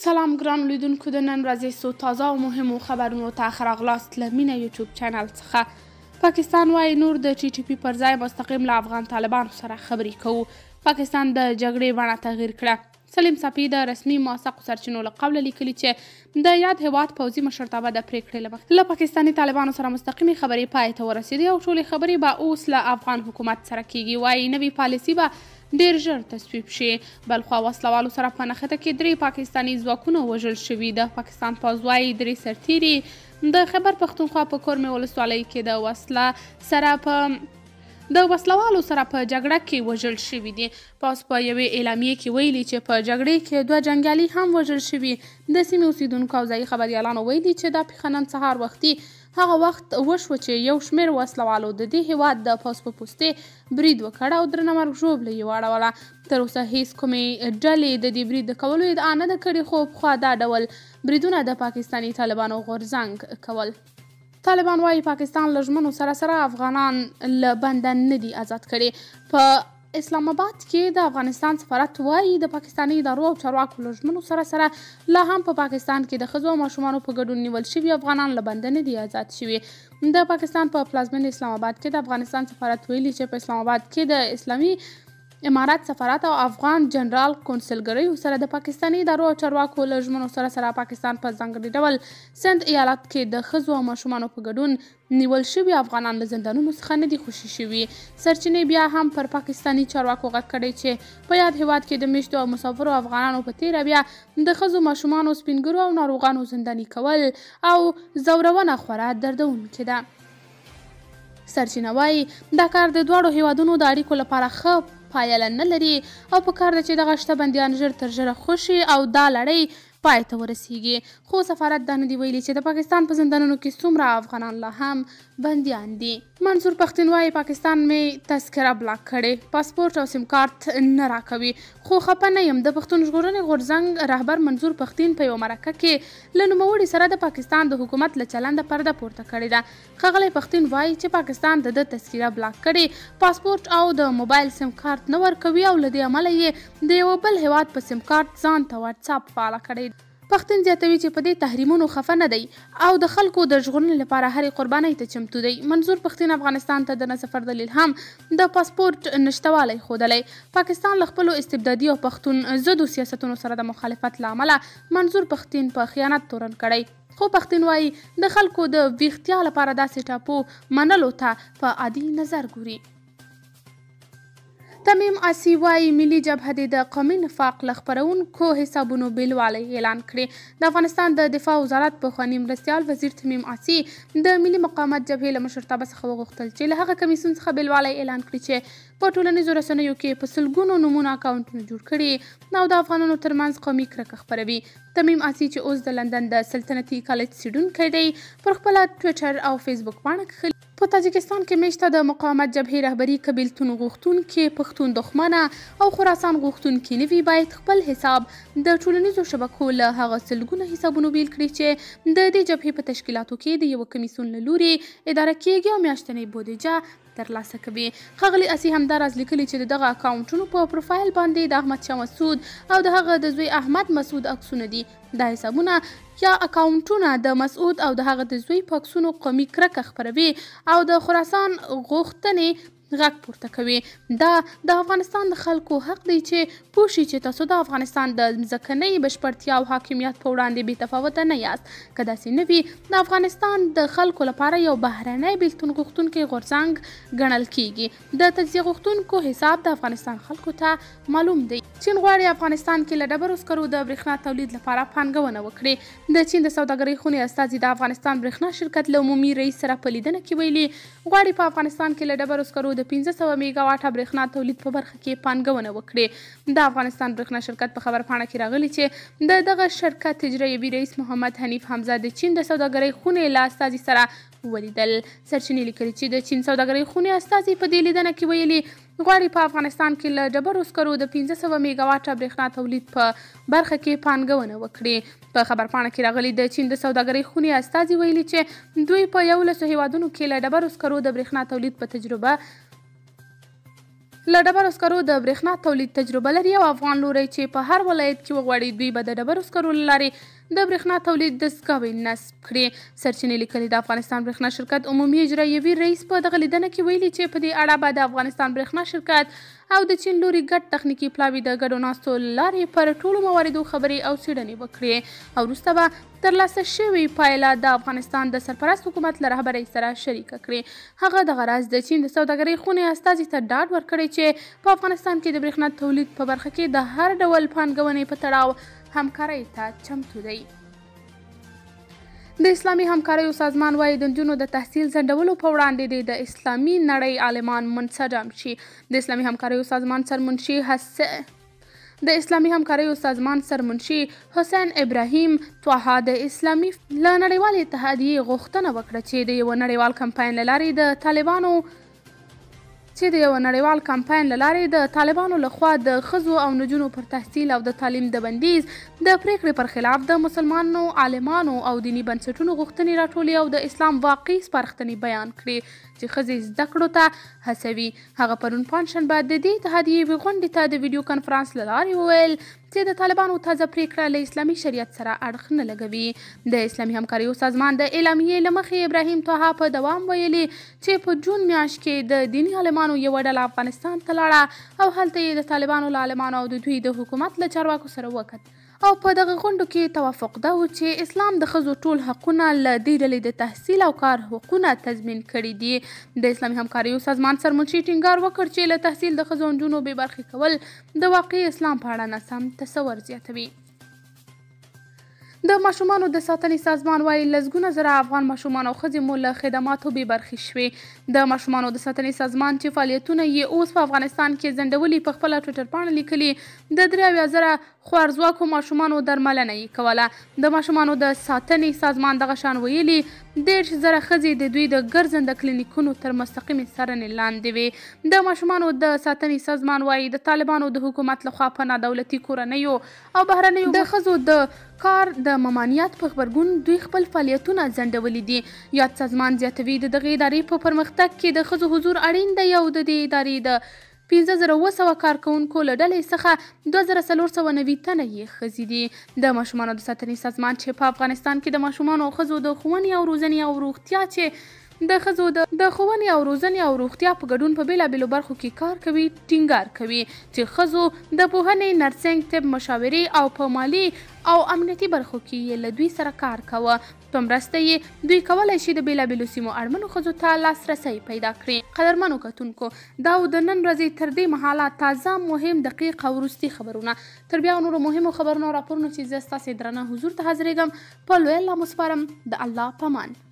سلام ګران لیدونکو د نن ورځې څو تازه او مهمو خبرونو ته ښه راغلاست له مینه یوټیوب چینل څخه پاکستان وایي نور د ټي ټي پي پر ځای مستقیم له افغان طالبانو سره خبرې کوو پاکستان د جګړې بڼه تغییر کړه سلیم صفی د رسمي موثقو سرچینو له قوله لیکلي چې د یاد هیواد پوځي مشرتابه د پریکړې له مخې له پاکستاني طالبانو سره مستقیمې خبرې پای ته ورسېدې او ټولې خبرې به اوس له افغان حکومت سره کیږي وایي نوي پالیسي به ډیر ژر تصویب شي بلخوا وسلوالو سره په نښته کې درې پاکستانی ځواکونه وژل شوي د پاکستان پازوایي درې سرتیري د خبر پښتونخوا په کورمې ولسوالۍ کې د وسله سره په د وسلوالو سره په جګړه کې وژل شوي دي پاس په یوې اعلامیې کې ویلي چې په جګړې کې دوه جنګیالي هم وژل شوي د سیمې اوسیدونکو او ځایي خبریالانو ویلي چې دا پیښه نن سهار وختي هغه وخت وشو چې یو شمیر وسلوالو د دې هیواد د پوس په پوستې برید وکړ او درنه مرګ ژوبله یې واړوله تر اوسه هیڅ کومې ډلې د دې برید کولو ادعا نه ده کړې خو پخوا دا ډول بریدونه د پاکستانی طالبانو غورځنګ کول طالبان وايي پاکستان لږمنو سره سره افغانان له بنده نه دي آزاد کړي په اسلام آباد کې د افغانستان سفارت وایي د پاکستاني ادارو او چارواکو له ژمنو سره سره لا هم په پاکستان کې د ښځو او ماشومانو په ګډون نیول شوي افغانان له بنده نه دي آزاد شوي د پاکستان په پلازمین اسلام آباد کې د افغانستان سفارت ویلي چې په اسلام آباد کې د اسلامي امارات سفارت او افغان جنرال کونسلګریو سره د پاکستاني ادارو او چارواکو له ژمنو سره سره پاکستان په ځانګړي ډول سند ایالت کې د ښځو او ماشومانو په ګډون نیول شوي افغانان له زندانونو څخه نه دي خوشي شوي سرچینې بیا هم پر پاکستاني چارواکو غږ کړی چې په یاد هیواد کې د میشتو او مسافرو افغانانو په تیره بیا د ښځو ماشومانو سپینګرو او ناروغانو زنداني کول او زورونه خورا دردونکې ده سرچینه وایي دا کار د دواړو هیوادونو د اړیکو لپاره ښه پایله نه لري او پکار ده چې دغه شته بندیان ژر تر ژره خوشي او دا لړۍ پای ته ورسیږي خو سفارت دا نه دی ویلي چې د پاکستان په زندانونو کې څومره افغانان لا هم بندیان دي منصور پښتین وايي پاکستان مې تذکره بلاک کړې پاسپورت او سیم کارت نه راکوي خو خپه نه یم د پښتون ژغورنې غورځنګ رهبر منصور پښتین په یو مرکه کې له نوموړي سره د پاکستان د حکومت له چلنده پرده پورته کړې ده ښاغلی پښتین وایي چې پاکستان د ده تذکره بلاک کړې پاسپورت او د موبایل سیم کارت نه ورکوي او له دې امله یې د یو بل هیواد په سیم کارت ځان ته واتساپ فعاله کړی پښتون زیاتوي چې په دې تحریمونو خفه نه دی او د خلکو د ژغورنې لپاره هرې قربانۍ ته چمتو دی منظور پښتین افغانستان ته د نه سفر دلیل هم د پاسپورت نشتوالی ښودلی پاکستان له خپلو استبدادي او پښتون ضدو سیاستونو سره د مخالفت له امله منظور پښتین په خیانت تورن کړی خو پښتین وایي د خلکو د ویښتیا لپاره داسې ټاپو منلو ته په عادي نظر ګوري تمیم آسی وایي ملي جبهه د قومي نفاق له خپرونکو حسابونو بیلوالی اعلان کړي د افغانستان د دفاع وزارت پخواني مرستیال وزیر تمیم آسی د ملي مقاومت جبهې له مشرتابه څخه وغوښتل چې له هغه کمیسیون څخه بیلوالی اعلان کړي چې په ټولنیزو رسنیو کې په سلګونو نومونه اکاونټونه جوړ کړي نو د افغانانو ترمنځ قومي کرکه خپروي تمیم آسی چې اوس د لندن د سلطنتي کالج څېړونکی دی پر خپله ټویټر او فیسبوک پاڼه کې په تاجکستان کې میشته د مقاومت جبهې رهبری کبیلتون غوښتون کې پښتون دښمنه او خراسان غوښتون کې نوی باید خپل حساب د ټولنیزو شبکو له هغه سلګونه حسابونو بیل کړي چې د دې جبهې په تشکیلاتو کې د یو کمیسون له لوري اداره کیږي او میاشتنۍ بودیجه ترلاسه کوي ښاغلی اسی همداراز لیکلی چې د دغه اکاونټونو په پروفایل باندې د احمد شاه مسعود او د هغه د زوی احمد مسعود عکسونه دي دا حسابونه یا اکاونټونه د مسعود او د هغه د زوی په عکسونو قومي کرکه خپروي او د خراسان غوښتنې غږ پورته کوي دا د افغانستان د خلکو حق دی چې پوښي چې تاسو د افغانستان د ځمکنۍ بشپړتیا او حاکمیت په وړاندې بې تفاوته نه یاست که داسې نه وي د افغانستان د خلکو لپاره یو بهرنی بیلتون غوښتونکی غورځنګ ګڼل کیږي د تجزیه غوښتونکو حساب د افغانستان خلکو ته معلوم دی چین غواړي افغانستان کې له ډبرو سکرو د برېښنا تولید لپاره پانګونه وکړي د چین د سوداګرۍ خونې استازي د افغانستان برېښنا شرکت له عمومي رئیس سره په لیدنه کې ویلي غواړي په افغانستان کې له ډبرو سکرو د د 1500 میگا واټه برېښنا تولید په برخه کې پانګونه وکړي د افغانستان برېښنا شرکت په خبر پاڼه کې راغلی چې د دغه شرکت تجربي رئیس محمد حنیف حمزه د چین د سوداګرۍ خونې له استازي سره ولیدل سرچینې لیکلي چې د چین سوداګرۍ خونې استازي په دې لیدنه کې ویلي غواړي په افغانستان کې له ډبرو سکرو د 1500 میگا واټه برېښنا تولید په برخه کې پانګونه وکړي په خبر پاڼه کې راغلي د چین د سوداګرۍ خونې استازي ویلي چې دوی په یو لسو هیوادونو کې له ډبرو سکرو د برېښنا تولید په تجربه له ډبرو سکرو د برېښنا تولید تجربه لري او افغان لوري چې په هر ولایت کې وغواړي دوی به د ډبرو سکرو لاري د برېښنا تولید دستګاوې نصب کړي سرچینې لیکلي د افغانستان برېښنا شرکت عمومي اجرایوي رئیس په دغه لیدنه کې ویلي چې په دې اړه به د افغانستان برېښنا شرکت او د چین لوري ګډ تخنیکي پلاوي د ګډو ناستو لارې پر ټولو مواردو خبرې او څېړنې وکړي او وروسته به ترلاسه شوې پایله د افغانستان د سرپرست حکومت له رهبرۍ سره شریکه کړې هغه د غراز د چین د سوداګرۍ خونې استازي ته ډاډ ورکړی چې په افغانستان کې د برېښنا تولید په برخه کې د هر ډول پانګونې په تړاو همکارۍ ته چمتو دی د اسلامي همکاریو سازمان وایي د نجونو د تحصیل ځنډولو په وړاندې د اسلامي نړۍ عالمان منسجم شي د اسلامي همکاریو سازمان سرمنشي حسه د اسلامي همکاریو سازمان سرمنشي حسین ابراهیم توها د اسلامي ل نړیوال اتحادیه غوښتنه وکړه چې د یو نړیوال کمپاین لاري د طالبانو چې د یو نړیوال کمپاین لارې د طالبانو له خوا د خزو او نجونو پر تحصیل او د تعلیم د بندیز د پریکړې پر خلاف د مسلمانانو عالمانو او دینی بنسټونو غوښتنې راټولې او د اسلام واقعي سپارښتنې بیان کړې چې خزي زده کړو ته هڅوي هغه پرون پنځشنبه د دې اتحادیې غونډې ته د ویډیو کانفرنس لارې وویل چې د طالبانو تازه پریکړه له اسلامي شریعت سره اړخ نه لګوي د اسلامي همکاریو سازمان د اعلامیې له مخې ابراهیم توها په دوام ویلي چې په جون میاشت کې د دیني عالمانو یو ډله افغانستان ته لاړه او هلته یې د طالبانو له عالمانو او د دوی د حکومت له چارواکو سره وکت او په دغه غونډو کې توافق دا و چې اسلام د ښځو ټول حقونه له دې ډلې د تحصیل او کار حقونه تضمین کړي دي د اسلامي همکاریو سازمان سرمنشي ټینګار وکړ چې له تحصیل د ښځو نجونو بې برخې کول د واقعي اسلام په اړه ناسم تصور زیاتوي د ماشومانو د ساتنې سازمان وایي لزګونه زره افغان ماشومان او ښځې مو له خدماتو بې برخې شوې د ماشومانو د ساتنې سازمان چې فعالیتونه یې اوس په افغانستان کې ځنډولي په خپله ټویټر پاڼه لیکلي د درې زره خوارځواکو ماشومانو درملنه یې کوله د ماشومانو د ساتنې سازمان دغه شان ویلي دیرش زره ښځې د دوی د ګرځنده کلینیکونو تر مستقیمې څارنې لاندې وي د ماشومانو د ساتنې سازمان وایي د طالبانو د حکومت لخوا په نادولتي کورنیو او بهرنیو د ښځو د کار د ممانعت په خبرګون دوی خپل فعالیتونه ځنډولي دي یاد سازمان زیاتوي د دغه ادارې په پرمختګ کې د ښځو حضور اړین دی او د دې ادارې د پنځه زره اوه سوه کارکوونکو له ډلې څخه دوه زره څلور سوه نوي تنه یې ښځې دي د ماشومانو د ساتنې سازمان چې په افغانستان کې د ماشومانو او ښځو د ښوونې او روزنې او روغتیا چې د خزو د ښوونې او روزنې او روغتیا په ګډون په بیلابیلو برخو کې کار کوي ټینګار کوي چې خزو د پوهنې نرسنګ طب مشاوري او په مالی او امنیتي برخو کې یې له دوی سره کار کوه په مرسته یې دوی کولای شي د بیلابیلو سیمو اړمنو ښځو ته لاسرسی پیدا کړي قدرمنو کتونکو دا د نن ورځې تر دې مهاله تازه مهم دقیق او وروستي خبرونه تر بیا نورو مهمو خبرونو راپورونو چې زه ستاسې درنه حضور ته حاضرېږم په لویه الله مسپارم د الله پامان